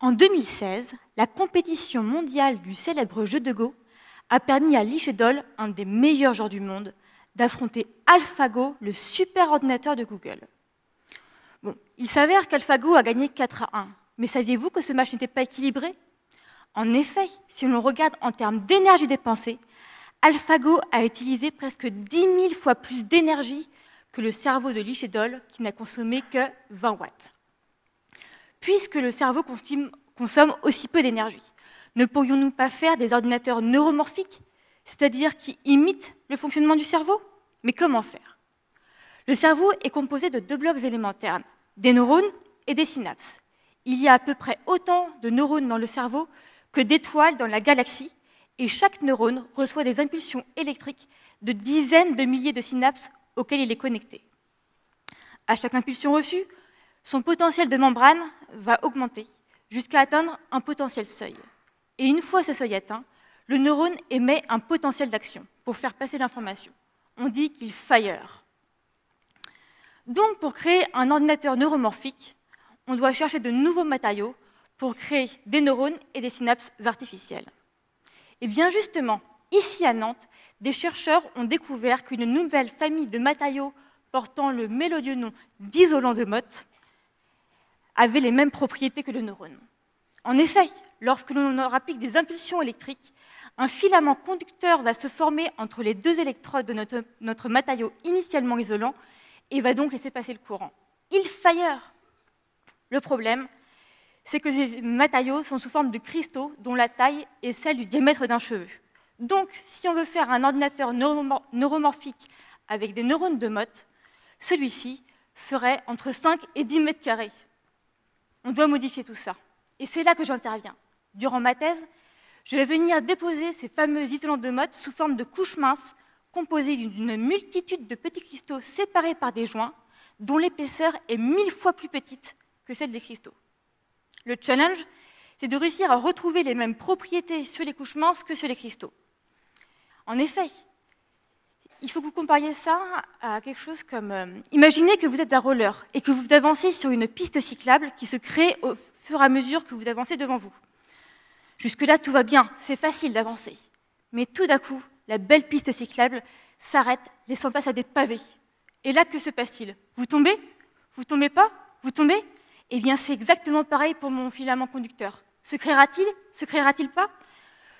En 2016, la compétition mondiale du célèbre jeu de Go a permis à Lee Sedol, un des meilleurs joueurs du monde, d'affronter AlphaGo, le super ordinateur de Google. Bon, il s'avère qu'AlphaGo a gagné 4 à 1, mais saviez-vous que ce match n'était pas équilibré En effet, si l'on regarde en termes d'énergie dépensée, AlphaGo a utilisé presque 10 000 fois plus d'énergie que le cerveau de Lee qui n'a consommé que 20 watts puisque le cerveau consomme, aussi peu d'énergie. Ne pourrions-nous pas faire des ordinateurs neuromorphiques, c'est-à-dire qui imitent le fonctionnement du cerveau Mais comment faire Le cerveau est composé de deux blocs élémentaires, des neurones et des synapses. Il y a à peu près autant de neurones dans le cerveau que d'étoiles dans la galaxie, et chaque neurone reçoit des impulsions électriques de dizaines de milliers de synapses auxquelles il est connecté. À chaque impulsion reçue, son potentiel de membrane va augmenter jusqu'à atteindre un potentiel seuil. Et une fois ce seuil atteint, le neurone émet un potentiel d'action pour faire passer l'information. On dit qu'il fire. Donc, pour créer un ordinateur neuromorphique, on doit chercher de nouveaux matériaux pour créer des neurones et des synapses artificielles. Et bien justement, ici à Nantes, des chercheurs ont découvert qu'une nouvelle famille de matériaux portant le mélodieux nom d'isolant de motte avaient les mêmes propriétés que le neurone. En effet, lorsque l'on applique des impulsions électriques, un filament conducteur va se former entre les deux électrodes de notre, matériau initialement isolant et va donc laisser passer le courant. Il fire Le problème, c'est que ces matériaux sont sous forme de cristaux dont la taille est celle du diamètre d'un cheveu. Donc, si on veut faire un ordinateur neuromorphique avec des neurones de motte, celui-ci ferait entre 5 et 10 mètres carrés. On doit modifier tout ça. Et c'est là que j'interviens. Durant ma thèse, je vais venir déposer ces fameux isolants de mode sous forme de couches minces composées d'une multitude de petits cristaux séparés par des joints dont l'épaisseur est mille fois plus petite que celle des cristaux. Le challenge, c'est de réussir à retrouver les mêmes propriétés sur les couches minces que sur les cristaux. En effet, il faut que vous compariez ça à quelque chose comme... Euh, imaginez que vous êtes un roller et que vous avancez sur une piste cyclable qui se crée au fur et à mesure que vous avancez devant vous. Jusque-là, tout va bien, c'est facile d'avancer. Mais tout d'un coup, la belle piste cyclable s'arrête, laissant place à des pavés. Et là, que se passe-t-il Vous tombez Vous tombez pas Vous tombez Eh bien, c'est exactement pareil pour mon filament conducteur. Se créera-t-il Se créera-t-il pas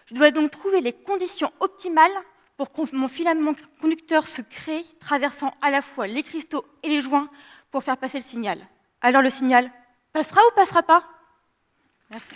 Je dois donc trouver les conditions optimales pour que mon filament conducteur se crée, traversant à la fois les cristaux et les joints pour faire passer le signal. Alors le signal passera ou passera pas Merci.